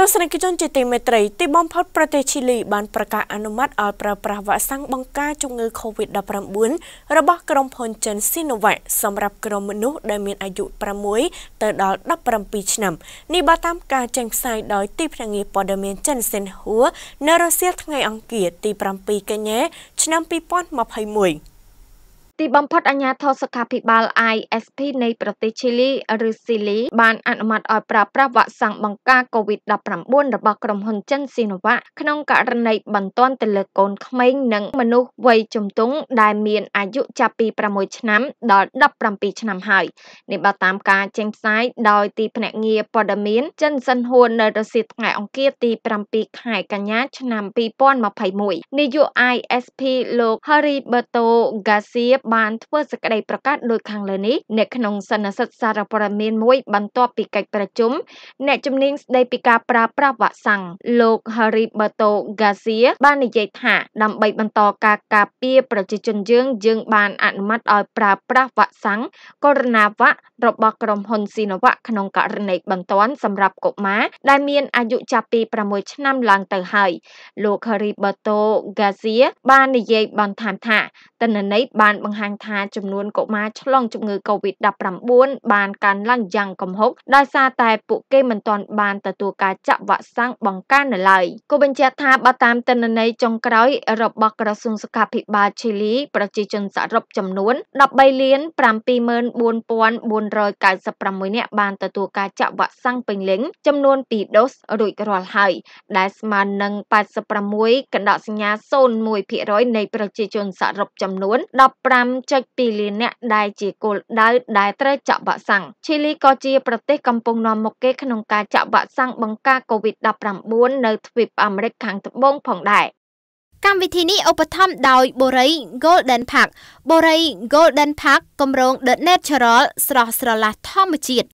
ទស្សនិកជនជាទីមេត្រីទីបំផុតប្រទេសឈីលីបានប្រកាសអនុម័តឲ្យប្រើប្រាស់វ៉ាក់សាំងបង្ការជំងឺ Covid-19 របស់ក្រុមហ៊ុនចិន Sinovac សម្រាប់ក្រុមមនុស្សដែលមានអាយុ6ទៅដល់17ឆ្នាំ នេះបើតាមការចេញផ្សាយដោយទីភ្នាក់ងារព័ត៌មានចិន Xinhua នៅរសៀលថ្ងៃ អង្គារទី7កញ្ញាឆ្នាំ2021ទីបំផុតអាជ្ញាធរសុខាភិបាល ISP នៃប្រទេសឈីលីឬស៊ីលីបានអនុម័តឲ្យប្រើប្រាស់វ៉ាក់សាំងបង្ការ COVID-19 របស់ក្រុមហ៊ុនចិនស៊ីណូវ៉ាក្នុងករណីបន្ទាន់ទៅលើកូនក្មេងនិង មនុស្សវ័យជំទង់ដែលមានអាយុចាប់ពី6ឆ្នាំ ដល់17ឆ្នាំហើយនេះបើតាមការចេញផ្សាយដោយទីភ្នាក់ងារព័ត៌មាន ចិនសិនហួន នៅរសៀលថ្ងៃអង្គារទី7ខែកញ្ញា ឆ្នាំ2021នាយក ISP លោក Heriberto Garcia បានធ្វើសេចក្តីប្រកាសដូចខាងលើនេះនៅក្នុងសន្និសិទសារព័ត៌មានមួយបន្ទាប់ពីកិច្ចប្រជុំអ្នកជំនាញស្តីពីការប្រើប្រាស់វ៉ាក់សាំងលោក Heriberto Garcia បាននិយាយថាដើម្បីបន្តការការពារប្រជាជនយើងយើងបានអនុម័តឲ្យប្រើប្រាស់វ៉ាក់សាំងកូវីដ -19 របស់ក្រុមហ៊ុន Sinovac ក្នុងករណីបន្ទាន់សម្រាប់កុមារដែលមានអាយុចាប់ពី6ឆ្នាំឡើងទៅហើយលោក Heriberto Garcia បាននិយាយបន្ថែមថាតនន័យបានបង្បង្ហាញថាចំនួនកុមារឆ្លងជំងឺ Covid-19 បានកើនឡើងយ៉ាងគំហុកដោយសារតែពួកគេមិនទាន់បានទទួលការចាក់វ៉ាក់សាំងបង្ការនៅឡើយគូបញ្ជាក់ថាបើតាមទិន្នន័យចុងក្រោយរបស់ក្រសួងសុខាភិបាលឈីលី ប្រជាជនសរុបចំនួន13លាន74496នាក់បានទទួលការចាក់វ៉ាក់សាំងពេញលេញចំនួន2ដូសរួចរាល់ហើយដែលស្មើនឹង86កណ្ដោសញ្ញា0.1%នៃប្រជាជនសរុបចំនួន15 5.2លាននាក់ដែលជាគោលដៅដែលត្រូវចាក់វ៉ាក់សាំងឈីលីក៏ជាប្រទេសកំពុងនាំមុខគេ ក្នុងការចាក់វ៉ាក់សាំងបង្ការ COVID-19 នៅទ្វីបអាមេរិកខាងត្បូងផងដែរកម្មវិធីនេះឧបត្ថម្ភដោយបូរី Golden Park បូរី Golden Park គម្រោង The Natural ស្រស់ស្រឡះធម្មជាតិ